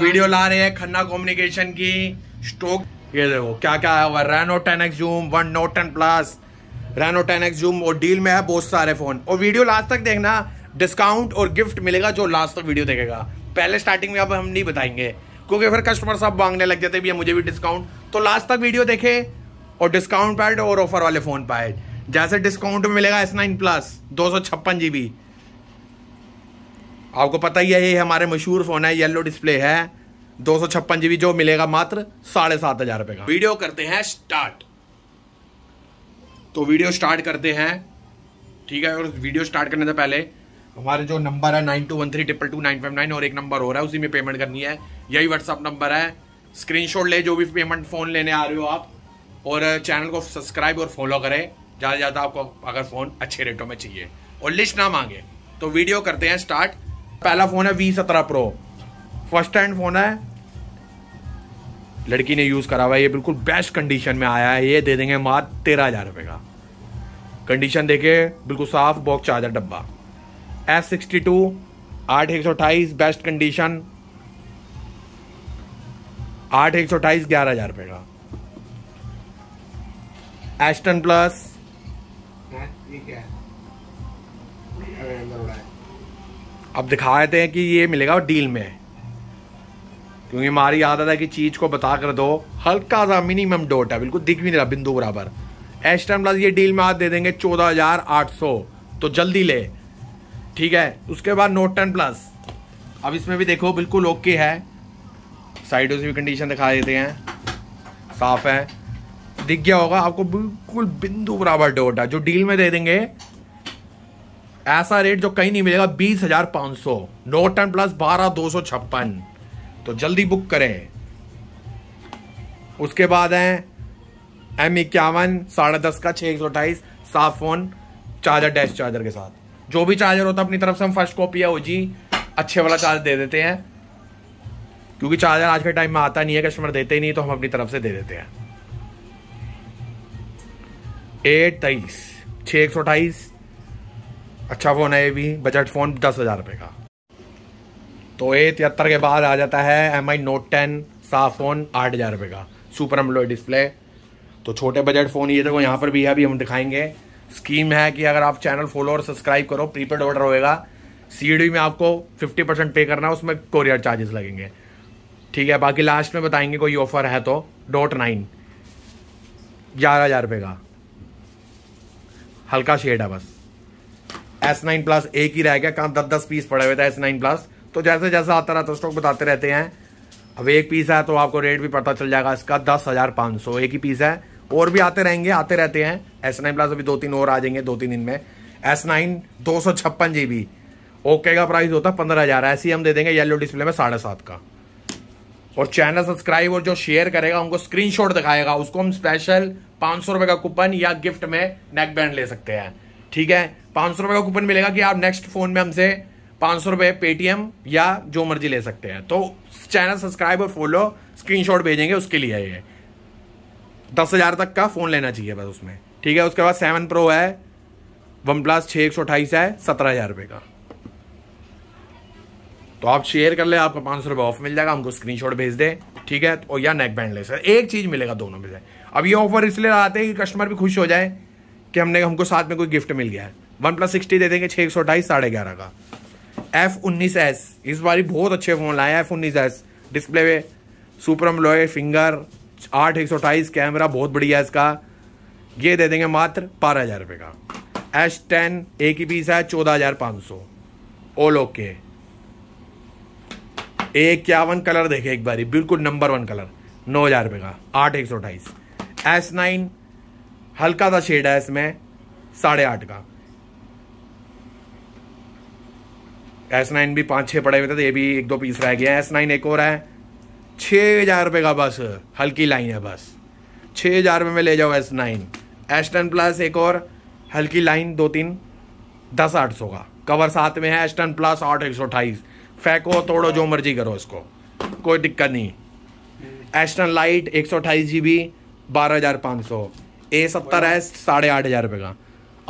video ला रहे हैं Khanna communication की स्टोक ये देखो क्या क्या है हुआ Reno ten X zoom one note ten plus Reno ten X zoom और डील में है बहुत सारे फोन और वीडियो लास्ट तक देखना डिस्काउंट और गिफ्ट मिलेगा जो लास्ट तक वीडियो देखेगा पहले स्टार्टिंग में अब हम नहीं बताएंगे क्योंकि फिर कस्टमर सब मांगने लग जाते भैया मुझे भी डिस्काउंट तो लास्ट तक वीडियो देखे और डिस्काउंट पाए और ऑफर वाले फ़ोन पाए जैसे डिस्काउंट मिलेगा एस नाइन प्लस दो सौ छप्पन जीबी आपको पता ही है ये हमारे मशहूर फ़ोन है येलो डिस्प्ले है दो सौ छप्पन जी जो मिलेगा मात्र साढ़े सात हज़ार रुपए का वीडियो करते हैं स्टार्ट तो वीडियो स्टार्ट करते हैं ठीक है और वीडियो स्टार्ट करने से पहले हमारे जो नंबर है nine two one three triple two nine five nine और एक नंबर हो रहा है उसी में पेमेंट करनी है यही व्हाट्सअप नंबर है स्क्रीनशॉट ले जो भी पेमेंट फ़ोन लेने आ रहे हो आप और चैनल को सब्सक्राइब और फॉलो करें ज़्यादा से ज़्यादा आपको अगर फ़ोन अच्छे रेटों में चाहिए और लिस्ट ना मांगे तो वीडियो करते हैं स्टार्ट पहला फ़ोन है वी सत्रह प्रो फर्स्ट हैंड फ़ोन है लड़की ने यूज़ करा हुआ है ये बिल्कुल बेस्ट कंडीशन में आया है ये दे देंगे मात्र तेरह हज़ार रुपए का कंडीशन देखे बिल्कुल साफ बॉक्स चार्जर डब्बा एस सिक्सटी टू आठ एक सौ अट्ठाईस बेस्ट कंडीशन आठ एक सौ अट्ठाईस ग्यारह हज़ार रुपये का एस्टन प्लस अब दिखा देते हैं कि ये मिलेगा डील में क्योंकि हमारी आदत है कि चीज़ को बता कर दो हल्का सा मिनिमम डोट है बिल्कुल दिख भी नहीं रहा बिंदु बराबर एस टाइम प्लस ये डील में आज दे देंगे चौदह हज़ार आठ सौ तो जल्दी ले ठीक है उसके बाद नोट टेन प्लस अब इसमें भी देखो बिल्कुल ओके है साइडों से भी कंडीशन दिखा देते हैं साफ़ है दिख गया होगा आपको बिल्कुल बिंदु बराबर डोट है जो डील में दे देंगे ऐसा रेट जो कहीं नहीं मिलेगा बीस हजार पाँच सौ नौ टन प्लस बारह दो सौ छप्पन तो जल्दी बुक करें उसके बाद है एम इक्यावन साढ़े दस का छः एक सौ अट्ठाईस साफ फोन चार्जर डैश चार्जर के साथ जो भी चार्जर होता है अपनी तरफ से हम फर्स्ट कॉपी है वो जी अच्छे वाला चार्ज दे देते हैं क्योंकि चार्जर आज के टाइम में आता नहीं है कस्टमर देते ही नहीं तो हम अपनी तरफ से दे देते हैं एट तेईस छः एक सौ अट्ठाईस अच्छा फ़ोन है ये भी बजट फ़ोन दस हज़ार रुपये का तो ए तिहत्तर के बाद आ जाता है एम आई नोट टेन साफ फ़ोन आठ हज़ार रुपये का सुपर एम्ब्लॉय डिस्प्ले तो छोटे बजट फ़ोन ये देखो यहाँ पर भी है अभी हम दिखाएंगे स्कीम है कि अगर आप चैनल फॉलो और सब्सक्राइब करो प्रीपेड ऑर्डर होएगा सी में आपको फिफ्टी परसेंट पे करना है उसमें कोरियर चार्जेस लगेंगे ठीक है बाकी लास्ट में बताएंगे कोई ऑफ़र है तो डॉट नाइन ग्यारह हज़ार रुपये का हल्का शेड है बस एस नाइन प्लस एक ही रह गया कहाँ दस दस पीस पड़े हुए थे एस नाइन प्लस तो जैसे जैसे आता रहता तो स्टॉक बताते रहते हैं अब एक पीस है तो आपको रेट भी पता चल जाएगा इसका दस हज़ार पाँच सौ एक ही पीस है और भी आते रहेंगे आते रहते हैं एस नाइन प्लस अभी दो तीन और आ जाएंगे दो तीन दिन में एस नाइन दो सौ छप्पन जी बी ओके का प्राइस होता है पंद्रह हज़ार ऐसे ही हम दे देंगे येलो डिस्प्ले में साढ़े सात का और चैनल सब्सक्राइब और जो शेयर करेगा उनको स्क्रीनशॉट दिखाएगा उसको हम स्पेशल पाँच सौ रुपए का कूपन या गिफ्ट में नेक बैंड ले सकते हैं ठीक है पांच सौ रुपए का कूपन मिलेगा कि आप नेक्स्ट फ़ोन में हमसे पाँच सौ रुपये पेटीएम या जो मर्जी ले सकते हैं तो चैनल सब्सक्राइब और फॉलो स्क्रीनशॉट भेजेंगे उसके लिए ये दस हज़ार तक का फ़ोन लेना चाहिए बस उसमें ठीक है उसके बाद सेवन प्रो है वन प्लस छ एक सौ अट्ठाईस है सत्रह हज़ार रुपये का तो आप शेयर कर ले आपको पाँच सौ रुपये ऑफ मिल जाएगा हमको शॉट भेज दे ठीक है और या नेक बैंड ले सर एक चीज़ मिलेगा दोनों में से अब ये ऑफर इसलिए आते हैं कि कस्टमर भी खुश हो जाए कि हमने हमको साथ में कोई गिफ्ट मिल गया है वन प्लस सिक्सटी दे देंगे छः एक सौ अट्ठाईस साढ़े ग्यारह का एफ उन्नीस एस इस बार बहुत अच्छे फ़ोन लाए एफ उन्नीस एस डिस्प्ले में सुपरम लॉय फिंगर आठ एक सौ अट्ठाईस कैमरा बहुत बढ़िया है इसका ये दे देंगे मात्र बारह हज़ार रुपये का एस टेन एक ही पीस है चौदह हज़ार पाँच सौ ऑल ओके इक्यावन कलर देखे एक बारी बिल्कुल नंबर वन कलर नौ हज़ार रुपये का आठ एक सौ अट्ठाईस एस नाइन हल्का सा शेड है इसमें साढ़े आठ का एस नाइन भी पाँच छः पड़े हुए थे तो ये भी एक दो पीस रह गया एस नाइन एक और है छ हज़ार रुपये का बस हल्की लाइन है बस छः हज़ार रुपये में ले जाओ S nine S ten plus एक और हल्की लाइन दो तीन दस आठ सौ का कवर साथ में है एस टेन प्लस आठ एक सौ अठाईस फेंको तोड़ो जो मर्जी करो इसको कोई दिक्कत नहीं एस्टन लाइट एक सौ अट्ठाईस जी बी बारह हज़ार पाँच सौ ए सत्तर है साढ़े आठ हज़ार रुपये का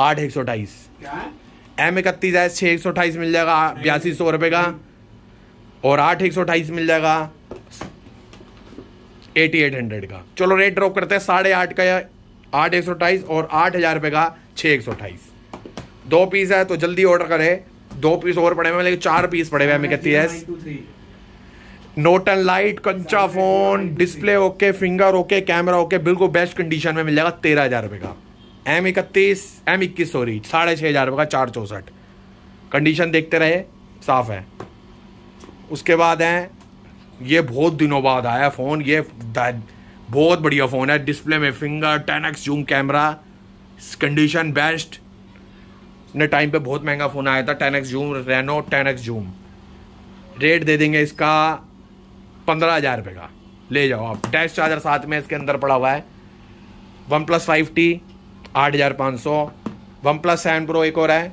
आठ एक सौ अठाईस एम इकतीस है छः एक सौ अठाईस मिल जाएगा बयासी सौ रुपये का और आठ एक सौ अठाईस मिल जाएगा एटी एट हंड्रेड का चलो रेट ड्रॉप करते हैं साढ़े आठ का आठ एक सौ अट्ठाईस और आठ हज़ार रुपये का छः एक सौ अट्ठाईस दो पीस है तो जल्दी ऑर्डर करें दो पीस और पड़े हुए लेकिन चार पीस पड़े हुए एम इकतीस है नोट एंड लाइट कंचा phone display okay finger okay camera okay बिल्कुल बेस्ट कंडीशन में मिल जाएगा तेरह हज़ार रुपये का एम इकतीस एम इक्कीस सॉरी साढ़े छः हज़ार रुपये का चार चौंसठ कंडीशन देखते रहे साफ है उसके बाद है ये बहुत दिनों बाद आया फ़ोन ये बहुत बढ़िया फ़ोन है डिस्प्ले में finger ten X zoom camera condition best ने टाइम पे बहुत महंगा फ़ोन आया था ten X zoom Reno ten X zoom rate दे देंगे इसका पंद्रह हज़ार रुपये का ले जाओ आप डैश चार्जर साथ में इसके अंदर पड़ा हुआ है वन प्लस फाइव टी आठ हज़ार पाँच सौ वन प्लस सेवन प्रो एक और है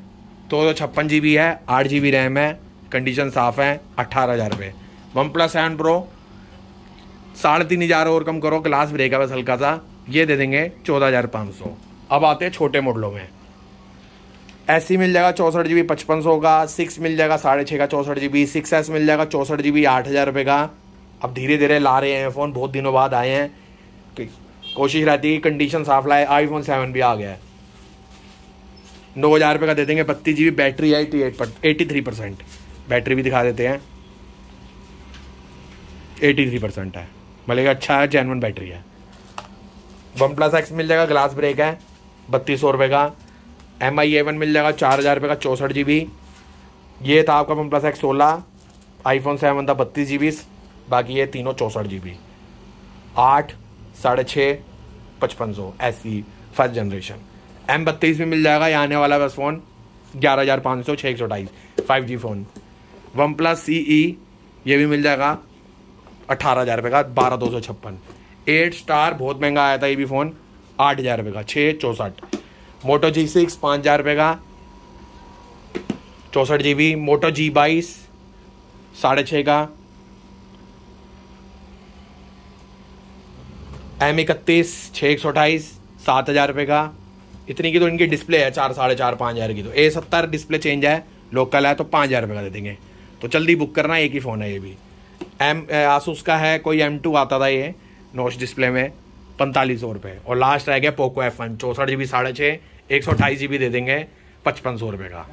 दो सौ छप्पन जी बी है आठ जी बी रैम है कंडीशन साफ़ है अट्ठारह हज़ार रुपये वन प्लस सेवन प्रो साढ़े तीन हज़ार और कम करो क्लास ब्रेक है बस हल्का सा ये दे देंगे चौदह हज़ार पाँच सौ अब आते हैं छोटे मॉडलों में एस मिल जाएगा चौंसठ जी बी पचपन सौ का सिक्स मिल जाएगा साढ़े छः का चौंसठ जी बी सिक्स एस मिल जाएगा चौंसठ जी बी आठ हज़ार रुपये का अब धीरे धीरे ला रहे हैं फ़ोन बहुत दिनों बाद आए हैं कोशिश रहती है कि कंडीशन साफ लाए आई फोन सेवन भी आ गया है नौ हज़ार रुपये का दे देंगे बत्तीस जी बैटरी है एटी एट पर एटी थ्री परसेंट बैटरी भी दिखा देते हैं एटी थ्री परसेंट है मतलब अच्छा है जैनवन बैटरी है वन प्लस एक्स मिल जाएगा ग्लास ब्रेक है बत्तीस सौ रुपये का एम आई ए वन मिल जाएगा चार हज़ार रुपये का चौंसठ जी बी ये था आपका वन प्लस एक्स सोलह फोन सेवन था बत्तीस जी बी बाकी ये तीनों चौंसठ जी बी आठ साढ़े छः पचपन सौ ऐसी फर्स्ट जनरेशन एम बत्तीस में मिल जाएगा ये आने वाला बस फ़ोन ग्यारह हज़ार पाँच सौ छः एक सौ अठाईस five G phone OnePlus C E ये भी मिल जाएगा अट्ठारह हज़ार रुपये का बारह दो सौ छप्पन एट स्टार बहुत महंगा आया था ये भी फ़ोन आठ हज़ार रुपये का छः चौंसठ मोटो जी सिक्स पाँच हज़ार रुपये का चौंसठ जी बी मोटो जी बाईस साढ़े छः का एम इकतीस छः एक सौ अट्ठाईस सात हज़ार रुपये का इतनी की तो इनकी डिस्प्ले है चार साढ़े चार पाँच हज़ार की तो ए सत्तर डिस्प्ले चेंज है लोकल है तो पाँच हज़ार रुपये का दे देंगे तो जल्दी बुक करना एक ही फ़ोन है ये भी एम आसूस का है कोई एम टू आता था ये नोश डिस्प्ले में पैंतालीस सौ रुपये और लास्ट रह गया पोको एफ वन चौंसठ जी बी साढ़े छः एक सौ अट्ठाईस जी बी दे देंगे पचपन सौ रुपये का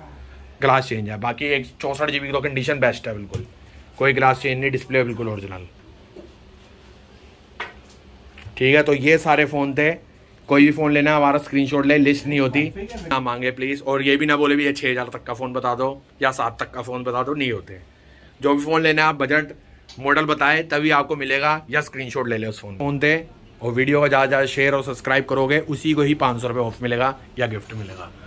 ग्लास चेंज है बाकी एक चौंसठ जी बी का कंडीशन बेस्ट है बिल्कुल कोई ग्लास चेंज नहीं डिस्प्ले बिल्कुल ओरिजिनल ठीक है तो ये सारे फ़ोन थे कोई भी फ़ोन लेना हमारा स्क्रीनशॉट ले लिस्ट नहीं होती ना मांगे प्लीज़ और ये भी ना बोले भी ये छः हज़ार तक का फ़ोन बता दो या सात तक का फ़ोन बता दो नहीं होते जो भी फ़ोन लेना है आप बजट मॉडल बताए तभी आपको मिलेगा या स्क्रीनशॉट ले लें उस फ़ोन फ़ोन थे और वीडियो का ज़्यादा ज़्यादा शेयर और सब्सक्राइब करोगे उसी को ही पाँच सौ रुपये ऑफ मिलेगा या गिफ्ट मिलेगा